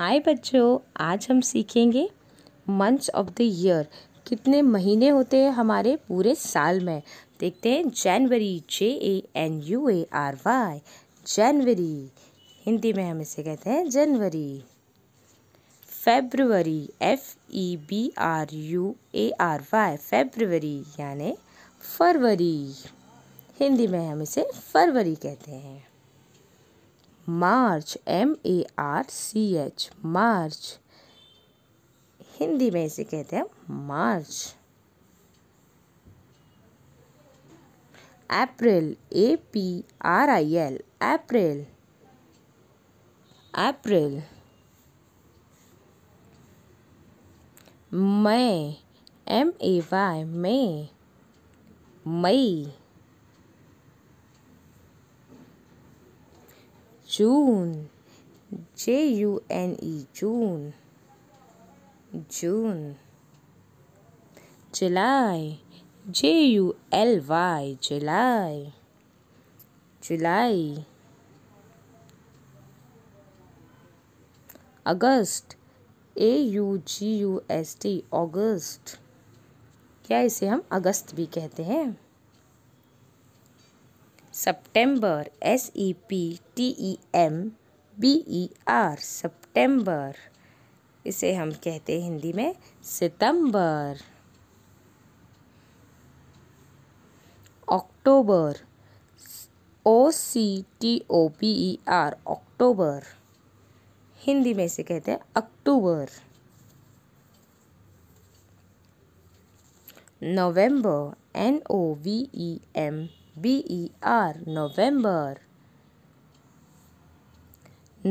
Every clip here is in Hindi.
हाय बच्चों आज हम सीखेंगे मंथ्स ऑफ द ईयर कितने महीने होते हैं हमारे पूरे साल में देखते हैं जनवरी J A N U A R Y जनवरी हिंदी में हम इसे कहते हैं जनवरी February F E B R U A R Y February यानी फरवरी हिंदी में हम इसे फरवरी कहते हैं March M A R C H March Hindi में इसे कहते हैं मार्च April A P R I L April अप्रैल मई एम ए वाई मई मई June J U N E June जून July J U L Y July जुलाई अगस्त A U G U S T अगस्त क्या इसे हम अगस्त भी कहते हैं September S E P T E M B E R September इसे हम कहते हैं हिंदी में सितंबर अक्टूबर O C T O P E R अक्टूबर हिंदी में इसे कहते हैं अक्टूबर नवंबर N O V E M B E R November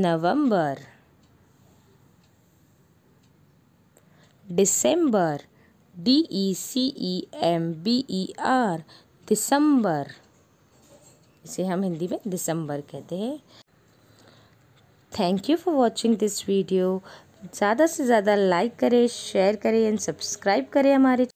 November December D E C E M B E R दिसंबर इसे हम हिंदी में दिसंबर कहते हैं thank you for watching this video ज़्यादा से ज़्यादा लाइक करें शेयर करें एंड सब्सक्राइब करें हमारे